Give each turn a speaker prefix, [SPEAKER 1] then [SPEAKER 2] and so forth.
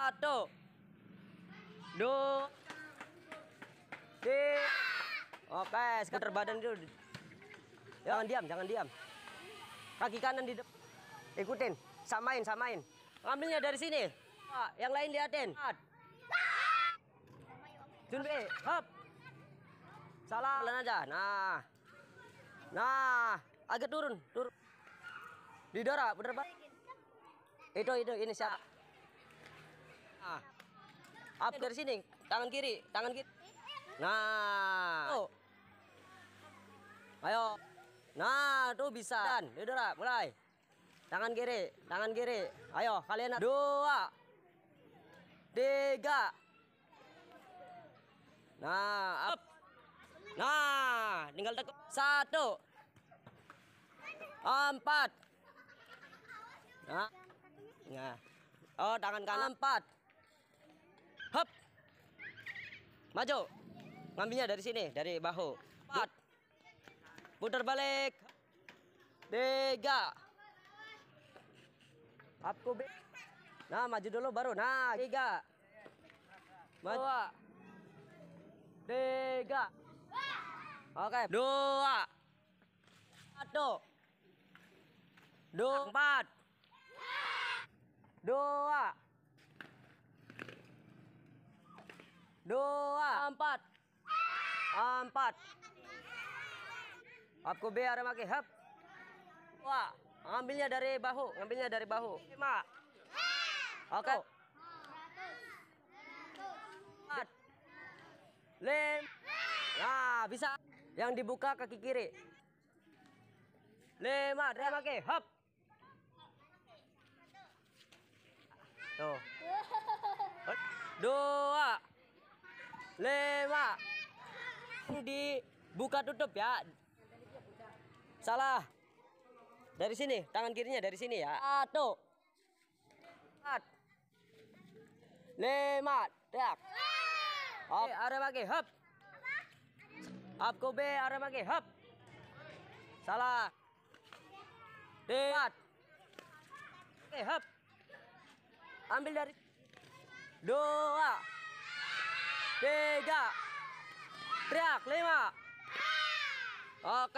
[SPEAKER 1] satu dua di oke oh, sekitar badan dulu jangan diam jangan diam kaki kanan di depan ikutin samain samain ambilnya dari sini ah, yang lain liatin Junbi eh, hop salah Jalan aja nah nah agak turun turun didorong bener pak itu itu ini siapa Ah. Up dari sini, tangan kiri, tangan kiri. Nah. Oh. Ayo. Nah, tuh bisa. Dan, yaudah, mulai. Tangan kiri, tangan kiri. Ayo, kalian. Dua. Tiga. Nah, up. Nah, tinggal tekuk. Satu. Empat. Nah. Nah. Oh, tangan kanan empat hop maju ngambilnya dari sini dari bahu empat putar balik tiga aku nah maju dulu baru nah tiga maju dua tiga oke okay. dua satu dua empat dua empat empat aku biar आरमा के Wah, वाह ambilnya dari bahu ambilnya dari bahu lima oke empat lem nah bisa yang dibuka kaki kiri lima dari pakai hop tuh dua lewat di buka tutup ya salah dari sini tangan kirinya dari sini ya satu empat lima tak oke ada lagi hop eh, aku b arah lagi hub salah देट oke eh, hop ambil dari dua tiga teriak lima oke